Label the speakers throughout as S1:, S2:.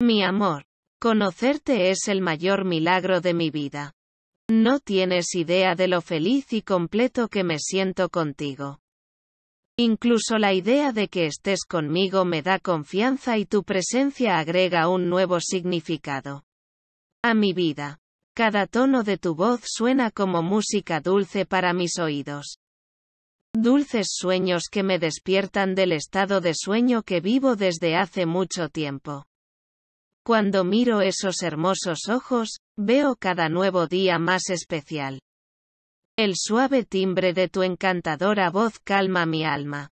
S1: Mi amor, conocerte es el mayor milagro de mi vida. No tienes idea de lo feliz y completo que me siento contigo. Incluso la idea de que estés conmigo me da confianza y tu presencia agrega un nuevo significado. A mi vida. Cada tono de tu voz suena como música dulce para mis oídos. Dulces sueños que me despiertan del estado de sueño que vivo desde hace mucho tiempo. Cuando miro esos hermosos ojos, veo cada nuevo día más especial. El suave timbre de tu encantadora voz calma mi alma.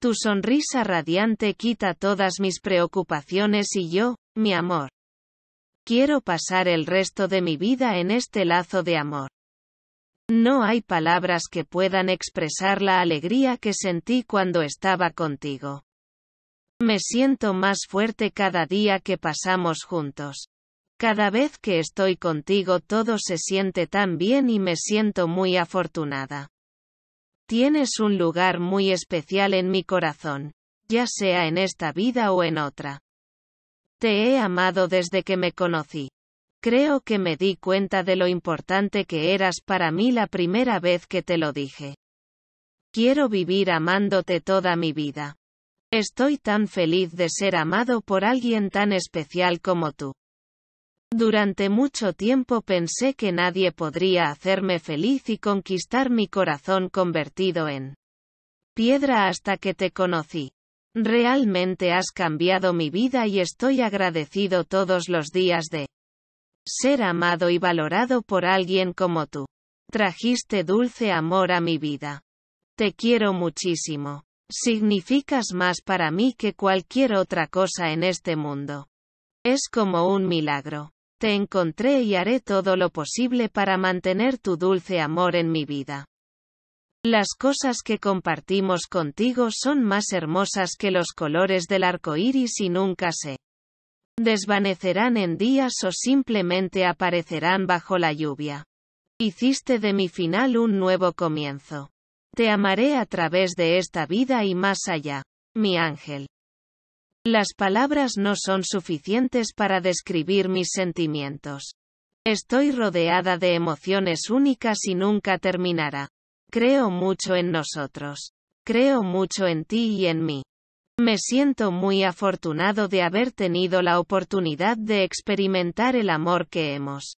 S1: Tu sonrisa radiante quita todas mis preocupaciones y yo, mi amor. Quiero pasar el resto de mi vida en este lazo de amor. No hay palabras que puedan expresar la alegría que sentí cuando estaba contigo. Me siento más fuerte cada día que pasamos juntos. Cada vez que estoy contigo todo se siente tan bien y me siento muy afortunada. Tienes un lugar muy especial en mi corazón, ya sea en esta vida o en otra. Te he amado desde que me conocí. Creo que me di cuenta de lo importante que eras para mí la primera vez que te lo dije. Quiero vivir amándote toda mi vida. Estoy tan feliz de ser amado por alguien tan especial como tú. Durante mucho tiempo pensé que nadie podría hacerme feliz y conquistar mi corazón convertido en piedra hasta que te conocí. Realmente has cambiado mi vida y estoy agradecido todos los días de ser amado y valorado por alguien como tú. Trajiste dulce amor a mi vida. Te quiero muchísimo. Significas más para mí que cualquier otra cosa en este mundo. Es como un milagro. Te encontré y haré todo lo posible para mantener tu dulce amor en mi vida. Las cosas que compartimos contigo son más hermosas que los colores del arco iris y nunca se desvanecerán en días o simplemente aparecerán bajo la lluvia. Hiciste de mi final un nuevo comienzo. Te amaré a través de esta vida y más allá, mi ángel. Las palabras no son suficientes para describir mis sentimientos. Estoy rodeada de emociones únicas y nunca terminará. Creo mucho en nosotros. Creo mucho en ti y en mí. Me siento muy afortunado de haber tenido la oportunidad de experimentar el amor que hemos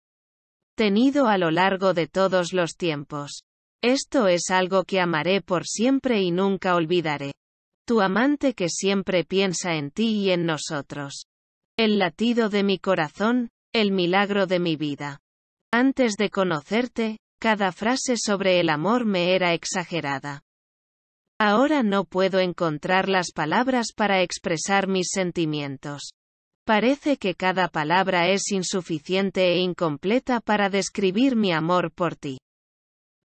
S1: tenido a lo largo de todos los tiempos. Esto es algo que amaré por siempre y nunca olvidaré. Tu amante que siempre piensa en ti y en nosotros. El latido de mi corazón, el milagro de mi vida. Antes de conocerte, cada frase sobre el amor me era exagerada. Ahora no puedo encontrar las palabras para expresar mis sentimientos. Parece que cada palabra es insuficiente e incompleta para describir mi amor por ti.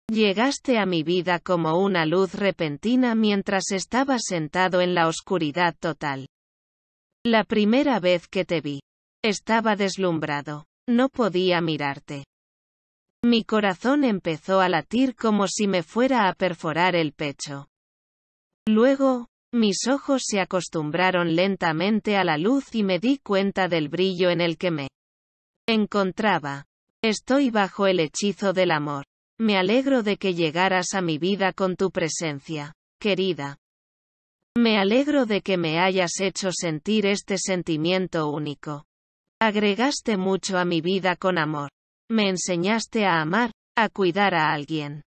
S1: Llegaste a mi vida como una luz repentina mientras estaba sentado en la oscuridad total. La primera vez que te vi. Estaba deslumbrado. No podía mirarte. Mi corazón empezó a latir como si me fuera a perforar el pecho. Luego, mis ojos se acostumbraron lentamente a la luz y me di cuenta del brillo en el que me encontraba. Estoy bajo el hechizo del amor. Me alegro de que llegaras a mi vida con tu presencia, querida. Me alegro de que me hayas hecho sentir este sentimiento único. Agregaste mucho a mi vida con amor. Me enseñaste a amar, a cuidar a alguien.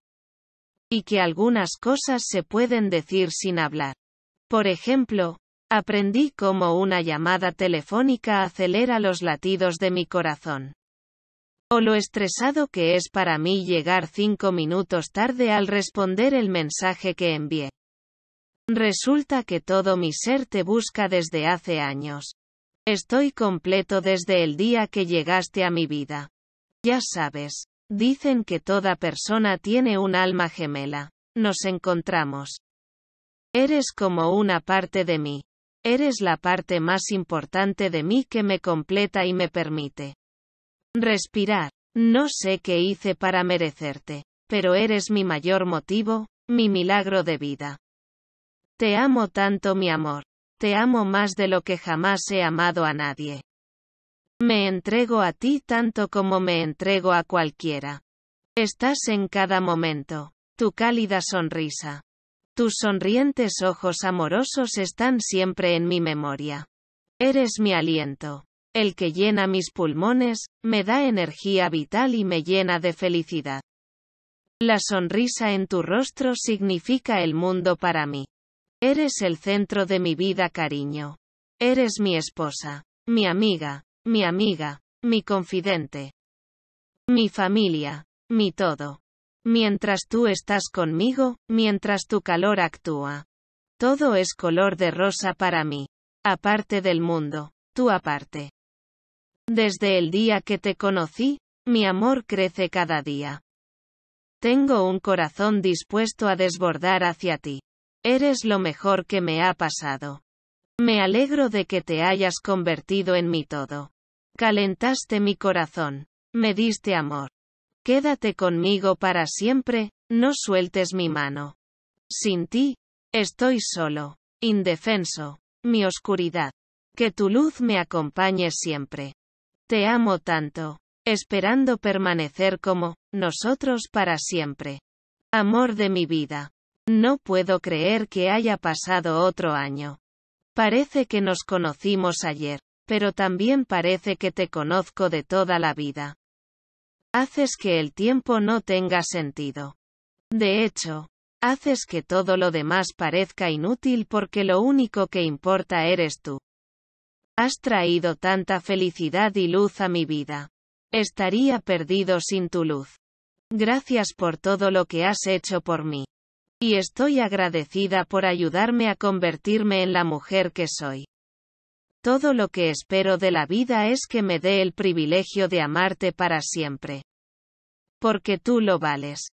S1: Y que algunas cosas se pueden decir sin hablar. Por ejemplo, aprendí cómo una llamada telefónica acelera los latidos de mi corazón o lo estresado que es para mí llegar cinco minutos tarde al responder el mensaje que envié. Resulta que todo mi ser te busca desde hace años. Estoy completo desde el día que llegaste a mi vida. Ya sabes, dicen que toda persona tiene un alma gemela. Nos encontramos. Eres como una parte de mí. Eres la parte más importante de mí que me completa y me permite Respirar. No sé qué hice para merecerte, pero eres mi mayor motivo, mi milagro de vida. Te amo tanto mi amor. Te amo más de lo que jamás he amado a nadie. Me entrego a ti tanto como me entrego a cualquiera. Estás en cada momento. Tu cálida sonrisa. Tus sonrientes ojos amorosos están siempre en mi memoria. Eres mi aliento el que llena mis pulmones, me da energía vital y me llena de felicidad. La sonrisa en tu rostro significa el mundo para mí. Eres el centro de mi vida, cariño. Eres mi esposa, mi amiga, mi amiga, mi confidente, mi familia, mi todo. Mientras tú estás conmigo, mientras tu calor actúa. Todo es color de rosa para mí. Aparte del mundo, tú aparte. Desde el día que te conocí, mi amor crece cada día. Tengo un corazón dispuesto a desbordar hacia ti. Eres lo mejor que me ha pasado. Me alegro de que te hayas convertido en mi todo. Calentaste mi corazón. Me diste amor. Quédate conmigo para siempre, no sueltes mi mano. Sin ti, estoy solo, indefenso, mi oscuridad. Que tu luz me acompañe siempre. Te amo tanto. Esperando permanecer como, nosotros para siempre. Amor de mi vida. No puedo creer que haya pasado otro año. Parece que nos conocimos ayer, pero también parece que te conozco de toda la vida. Haces que el tiempo no tenga sentido. De hecho, haces que todo lo demás parezca inútil porque lo único que importa eres tú. Has traído tanta felicidad y luz a mi vida. Estaría perdido sin tu luz. Gracias por todo lo que has hecho por mí. Y estoy agradecida por ayudarme a convertirme en la mujer que soy. Todo lo que espero de la vida es que me dé el privilegio de amarte para siempre. Porque tú lo vales.